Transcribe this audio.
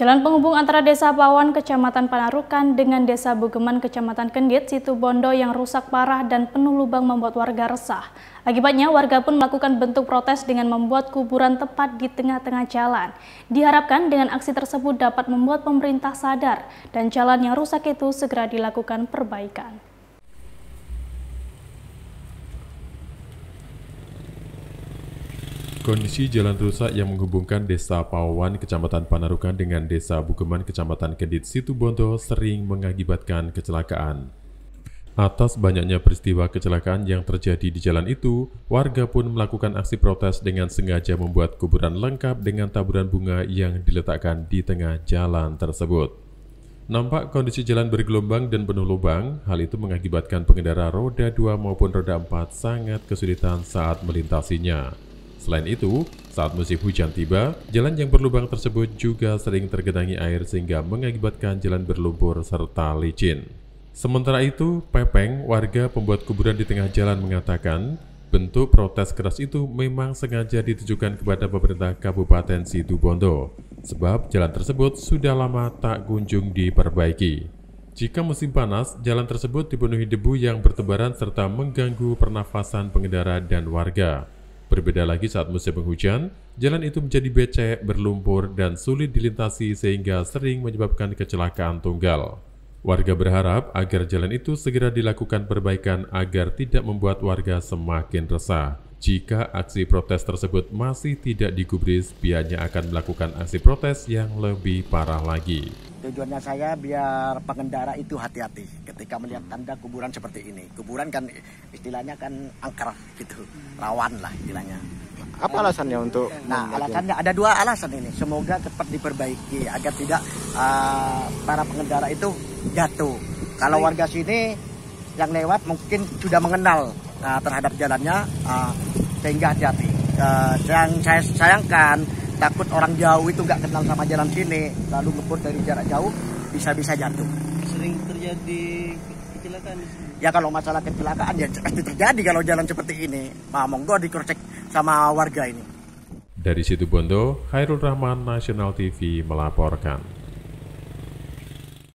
Jalan penghubung antara Desa Pawan, Kecamatan Panarukan dengan Desa Bugeman, Kecamatan Kendit, Situ Bondo yang rusak parah dan penuh lubang membuat warga resah. Akibatnya warga pun melakukan bentuk protes dengan membuat kuburan tepat di tengah-tengah jalan. Diharapkan dengan aksi tersebut dapat membuat pemerintah sadar dan jalan yang rusak itu segera dilakukan perbaikan. Kondisi jalan rusak yang menghubungkan Desa Pawan, Kecamatan Panarukan dengan Desa Bukeman, Kecamatan Kedit, Situbondo sering mengakibatkan kecelakaan. Atas banyaknya peristiwa kecelakaan yang terjadi di jalan itu, warga pun melakukan aksi protes dengan sengaja membuat kuburan lengkap dengan taburan bunga yang diletakkan di tengah jalan tersebut. Nampak kondisi jalan bergelombang dan penuh lubang, hal itu mengakibatkan pengendara roda 2 maupun roda 4 sangat kesulitan saat melintasinya. Selain itu, saat musim hujan tiba, jalan yang berlubang tersebut juga sering tergenangi air sehingga mengakibatkan jalan berlumpur serta licin. Sementara itu, Pepeng, warga pembuat kuburan di tengah jalan mengatakan, bentuk protes keras itu memang sengaja ditujukan kepada pemerintah Kabupaten Situbondo, sebab jalan tersebut sudah lama tak kunjung diperbaiki. Jika musim panas, jalan tersebut dipenuhi debu yang bertebaran serta mengganggu pernafasan pengendara dan warga. Berbeda lagi saat musim penghujan, jalan itu menjadi becek, berlumpur, dan sulit dilintasi sehingga sering menyebabkan kecelakaan tunggal. Warga berharap agar jalan itu segera dilakukan perbaikan agar tidak membuat warga semakin resah. Jika aksi protes tersebut masih tidak digubris, pihaknya akan melakukan aksi protes yang lebih parah lagi. Tujuannya saya biar pengendara itu hati-hati ketika melihat tanda kuburan seperti ini. Kuburan kan istilahnya kan angker gitu, rawan lah istilahnya. Apa alasannya untuk? Nah, alasannya ada dua alasan ini. Semoga cepat diperbaiki agar tidak uh, para pengendara itu jatuh. Kalau warga sini yang lewat mungkin sudah mengenal uh, terhadap jalannya, uh, sehingga hati-hati. Uh, yang saya sayangkan takut orang jauh itu nggak kenal sama jalan sini, lalu ngebut dari jarak jauh bisa-bisa jatuh terjadi kecelakaan di sini. Ya kalau masalah kecelakaan ya pasti terjadi kalau jalan seperti ini. Pak monggo dikrocek sama warga ini. Dari situ Bondo, Khairul Rahman Nasional TV melaporkan.